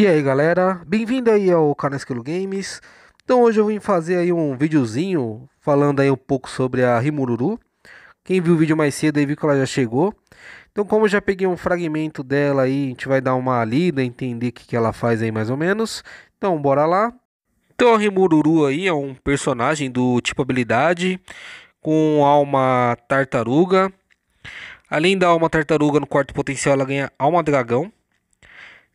E aí galera, bem-vindo aí ao canal Esquilo Games. Então hoje eu vim fazer aí um videozinho falando aí um pouco sobre a Rimururu. Quem viu o vídeo mais cedo aí viu que ela já chegou. Então como eu já peguei um fragmento dela aí, a gente vai dar uma lida, entender o que, que ela faz aí mais ou menos. Então bora lá. Então a Rimururu aí é um personagem do tipo habilidade com alma tartaruga. Além da alma tartaruga no quarto potencial ela ganha alma dragão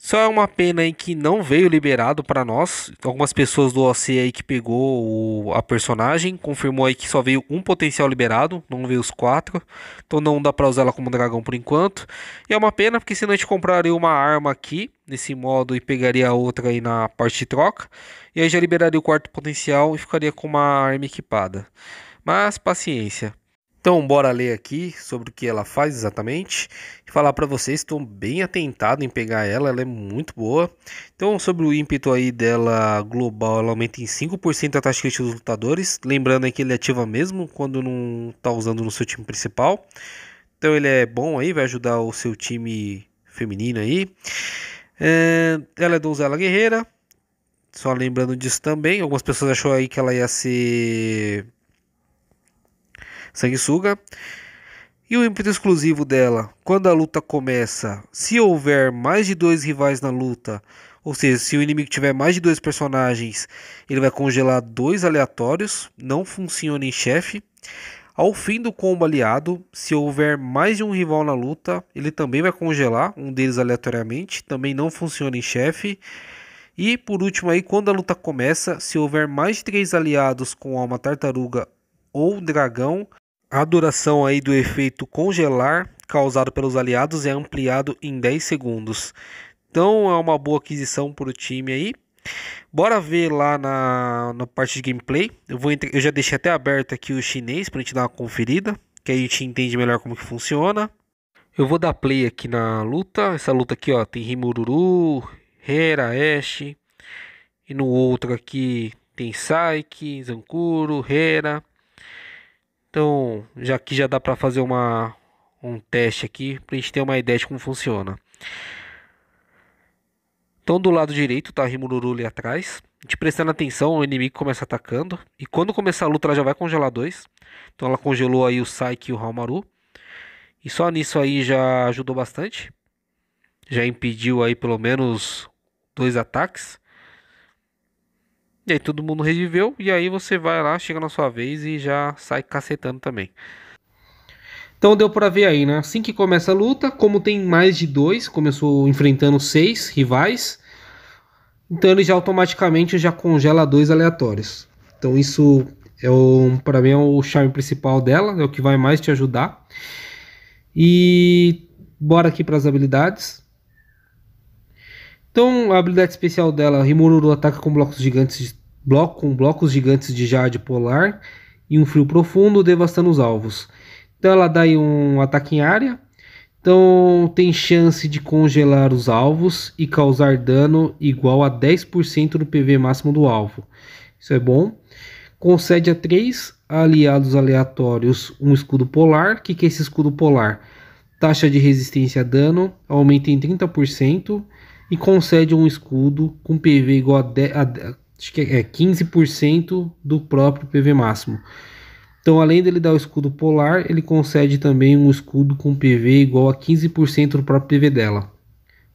só é uma pena aí que não veio liberado para nós. Algumas pessoas do OC aí que pegou o, a personagem confirmou aí que só veio um potencial liberado, não veio os quatro. Então não dá para usar ela como dragão por enquanto. E é uma pena porque senão a gente compraria uma arma aqui nesse modo e pegaria outra aí na parte de troca. E aí já liberaria o quarto potencial e ficaria com uma arma equipada. Mas paciência. Então, bora ler aqui sobre o que ela faz exatamente e falar para vocês. Estou bem atentado em pegar ela, ela é muito boa. Então, sobre o ímpeto aí dela global, ela aumenta em 5% a taxa crítica dos lutadores. Lembrando aí que ele ativa mesmo quando não está usando no seu time principal. Então, ele é bom aí, vai ajudar o seu time feminino aí. É, ela é donzela guerreira. Só lembrando disso também. Algumas pessoas achou aí que ela ia ser sanguessuga. E o ímpeto exclusivo dela, quando a luta começa, se houver mais de dois rivais na luta, ou seja, se o inimigo tiver mais de dois personagens, ele vai congelar dois aleatórios, não funciona em chefe. Ao fim do combo aliado, se houver mais de um rival na luta, ele também vai congelar um deles aleatoriamente, também não funciona em chefe. E por último aí, quando a luta começa, se houver mais de três aliados com alma tartaruga ou dragão, a duração aí do efeito congelar causado pelos aliados é ampliado em 10 segundos. Então é uma boa aquisição para o time aí. Bora ver lá na, na parte de gameplay. Eu, vou eu já deixei até aberto aqui o chinês para a gente dar uma conferida, que a gente entende melhor como que funciona. Eu vou dar play aqui na luta. Essa luta aqui, ó, tem Rimururu, Ashe. E no outro aqui tem Saiki, Zankuro, Hera. Então, já que já dá para fazer uma um teste aqui para a gente ter uma ideia de como funciona. Então, do lado direito tá Rimururu ali atrás. A gente prestando atenção, o inimigo começa atacando. E quando começar a luta, ela já vai congelar dois. Então, ela congelou aí o Saiki e o Haumaru. E só nisso aí já ajudou bastante. Já impediu aí pelo menos dois ataques. E aí todo mundo reviveu, e aí você vai lá, chega na sua vez e já sai cacetando também. Então deu para ver aí, né? Assim que começa a luta, como tem mais de dois, começou enfrentando seis rivais, então ele já automaticamente já congela dois aleatórios. Então isso é o para mim é o charme principal dela, é o que vai mais te ajudar. E bora aqui para as habilidades. Então a habilidade especial dela, Rimururu ataca com blocos gigantes de, bloco, com blocos gigantes de jade polar e um frio profundo, devastando os alvos. Então ela dá um ataque em área. Então tem chance de congelar os alvos e causar dano igual a 10% do PV máximo do alvo. Isso é bom. Concede a 3 aliados aleatórios um escudo polar. O que, que é esse escudo polar? Taxa de resistência a dano aumenta em 30% e concede um escudo com PV igual a, 10, a acho que é 15% do próprio PV máximo. Então, além dele dar o escudo polar, ele concede também um escudo com PV igual a 15% do próprio PV dela,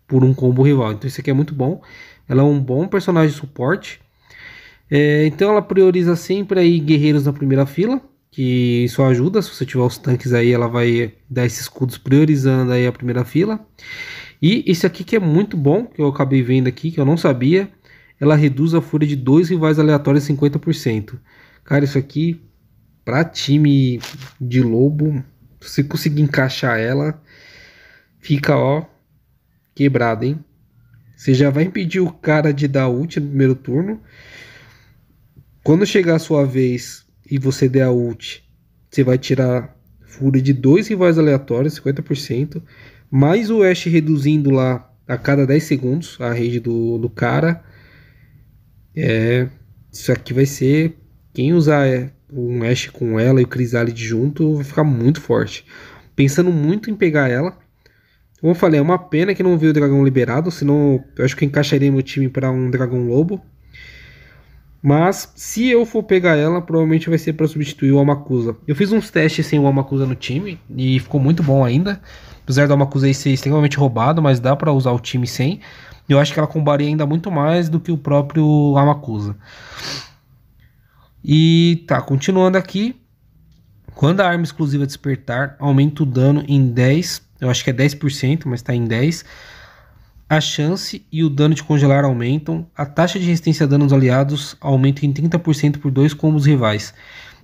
por um combo rival. Então, isso aqui é muito bom. Ela é um bom personagem de suporte. É, então, ela prioriza sempre aí guerreiros na primeira fila, que isso ajuda. Se você tiver os tanques aí, ela vai dar esses escudos priorizando aí a primeira fila. E esse aqui que é muito bom, que eu acabei vendo aqui, que eu não sabia, ela reduz a fúria de dois rivais aleatórios em 50%. Cara, isso aqui, para time de lobo, se conseguir encaixar ela, fica ó, quebrado, hein? Você já vai impedir o cara de dar ult no primeiro turno. Quando chegar a sua vez e você der a ult, você vai tirar fúria de dois rivais aleatórios, 50% mais o Ash reduzindo lá a cada 10 segundos a rede do, do cara. É, isso aqui vai ser. Quem usar é, um Ash com ela e o Chrysalid junto vai ficar muito forte. Pensando muito em pegar ela. Como eu falei, é uma pena que não vi o dragão liberado, senão eu acho que eu encaixaria meu time para um dragão lobo. Mas se eu for pegar ela, provavelmente vai ser para substituir o Amakusa. Eu fiz uns testes sem o Amakusa no time e ficou muito bom ainda. Apesar da Makusa ser extremamente roubado, mas dá para usar o time sem. Eu acho que ela combaria ainda muito mais do que o próprio Amakusa. E tá, continuando aqui. Quando a arma exclusiva despertar, aumenta o dano em 10%. Eu acho que é 10%, mas está em 10%. A chance e o dano de congelar aumentam. A taxa de resistência a danos aliados aumenta em 30% por dois combos rivais.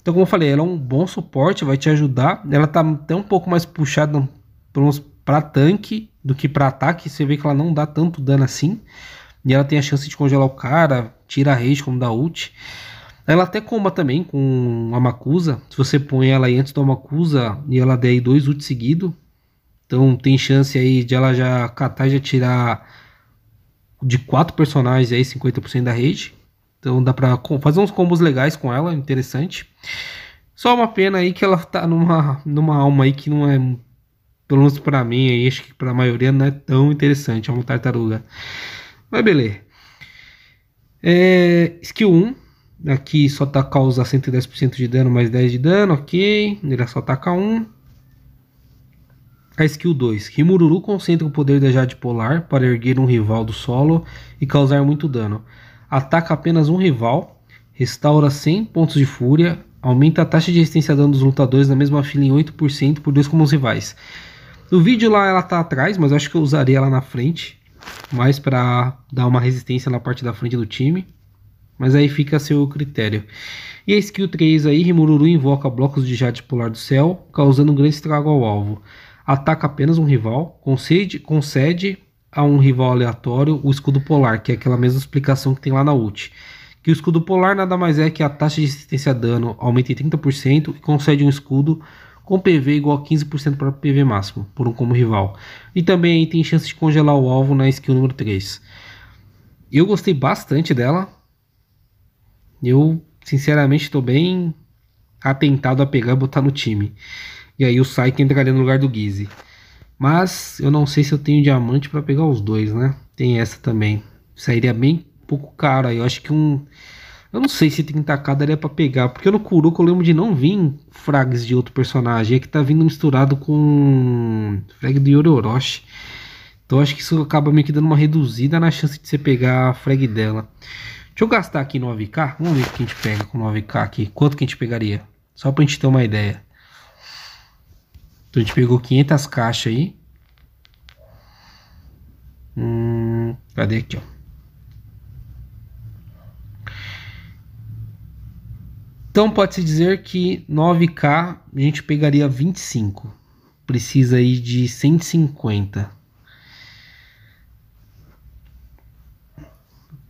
Então, como eu falei, ela é um bom suporte, vai te ajudar. Ela está até um pouco mais puxada para tanque do que para ataque. Você vê que ela não dá tanto dano assim. E ela tem a chance de congelar o cara, tira a rage como da ult. Ela até comba também com a Makusa. Se você põe ela aí antes da Makusa e ela der aí dois ults seguido, então tem chance aí de ela já catar já tirar de quatro personagens aí 50% da rede. Então dá pra fazer uns combos legais com ela, interessante. Só uma pena aí que ela tá numa, numa alma aí que não é pelo menos para mim, aí, acho que para a maioria não é tão interessante. É uma tartaruga. Mas beleza. É, skill 1. Aqui só tá causa 110% de dano mais 10 de dano, ok. Ele só ataca 1. A skill 2. Rimururu concentra o poder da Jade Polar para erguer um rival do solo e causar muito dano. Ataca apenas um rival, restaura 100 pontos de fúria, aumenta a taxa de resistência a dano dos lutadores na mesma fila em 8% por dois comuns rivais. No vídeo lá ela tá atrás, mas eu acho que eu usaria ela na frente. Mais para dar uma resistência na parte da frente do time. Mas aí fica a seu critério. E a skill 3 aí, Rimururu invoca blocos de jade polar do céu, causando um grande estrago ao alvo. Ataca apenas um rival, concede, concede a um rival aleatório o escudo polar, que é aquela mesma explicação que tem lá na ult. Que o escudo polar nada mais é que a taxa de resistência a dano aumenta em 30% e concede um escudo com PV igual a 15% para PV máximo, por um como rival. E também tem chance de congelar o alvo na skill número 3. Eu gostei bastante dela. Eu, sinceramente, estou bem atentado a pegar e botar no time. E aí o Saik entraria no lugar do Gizzy. Mas eu não sei se eu tenho diamante para pegar os dois, né? Tem essa também. Sairia bem pouco caro aí. Eu acho que um eu não sei se tem tacada daria pra pegar, porque no Kuroko eu lembro de não vir frags de outro personagem. É que tá vindo misturado com frag do Yororoshi. Então acho que isso acaba meio que dando uma reduzida na chance de você pegar a frag dela. Deixa eu gastar aqui 9k. Vamos ver o que a gente pega com 9k aqui. Quanto que a gente pegaria? Só pra gente ter uma ideia. Então a gente pegou 500 caixas aí. Hum, cadê aqui, ó? Então pode-se dizer que 9K a gente pegaria 25. Precisa aí de 150.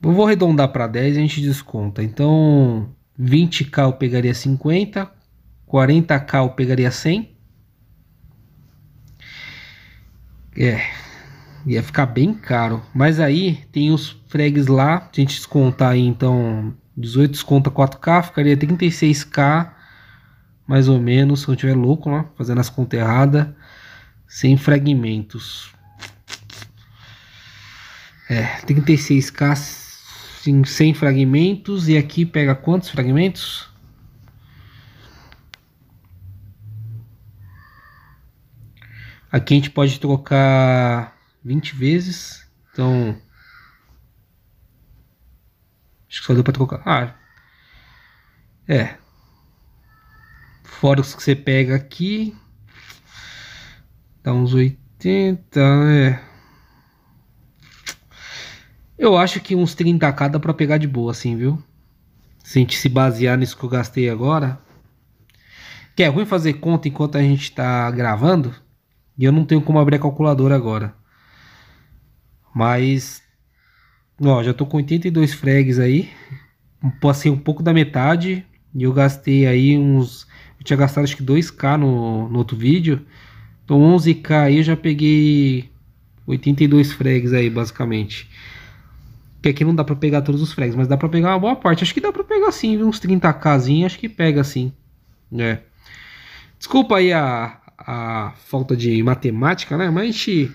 Eu vou arredondar para 10 e a gente desconta. Então 20K eu pegaria 50, 40K eu pegaria 100. É, ia ficar bem caro. Mas aí tem os fregues lá, a gente descontar aí então 18 desconta 4K, ficaria 36K, mais ou menos, se eu estiver louco, né? fazendo as contas erradas, sem fragmentos. É, 36K sim, sem fragmentos, e aqui pega quantos fragmentos? Aqui a gente pode trocar 20 vezes, então Acho que só deu pra trocar. Ah. É. Fora os que você pega aqui. Dá uns 80. É. Eu acho que uns 30k dá pra pegar de boa, assim, viu? Se a gente se basear nisso que eu gastei agora. Que é ruim fazer conta enquanto a gente tá gravando. E eu não tenho como abrir a calculadora agora. Mas Ó, já tô com 82 frags aí. Passei um pouco da metade. E eu gastei aí uns. Eu tinha gastado acho que 2k no, no outro vídeo. Então 11k aí eu já peguei 82 frags aí, basicamente. Porque aqui não dá pra pegar todos os frags, mas dá pra pegar uma boa parte. Acho que dá pra pegar sim, uns 30kzinho, acho que pega sim. É. Desculpa aí a, a falta de matemática, né? Mas a gente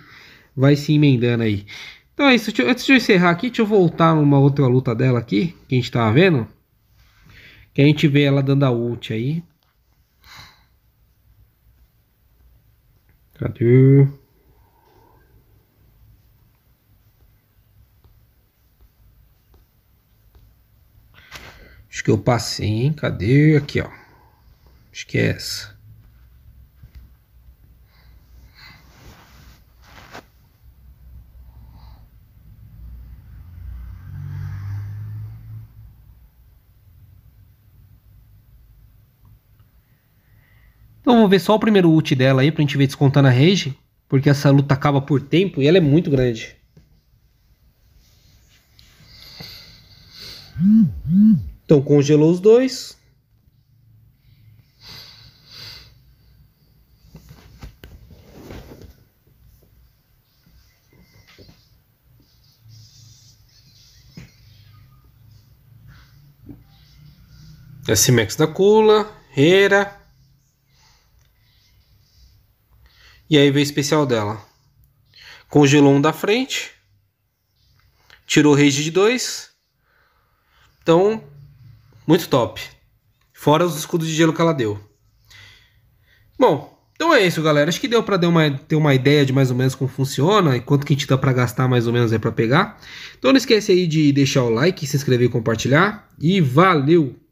vai se emendando aí. Então é isso, eu, antes de eu encerrar aqui, deixa eu voltar numa outra luta dela aqui, que a gente tava vendo. Que a gente vê ela dando a ult aí. Cadê? Acho que eu passei, hein? Cadê? Aqui, ó. Acho que é essa. Então Vamos ver só o primeiro ult dela aí pra gente ver descontando a rage. Porque essa luta acaba por tempo e ela é muito grande. Então congelou os dois. Max da Cula, Hera, E aí veio o especial dela. Congelou um da frente. Tirou rage de dois. Então, muito top. Fora os escudos de gelo que ela deu. Bom, então é isso, galera. Acho que deu para ter uma ideia de mais ou menos como funciona e quanto que a gente dá para gastar mais ou menos é para pegar. Então não esquece aí de deixar o like, se inscrever e compartilhar. E valeu!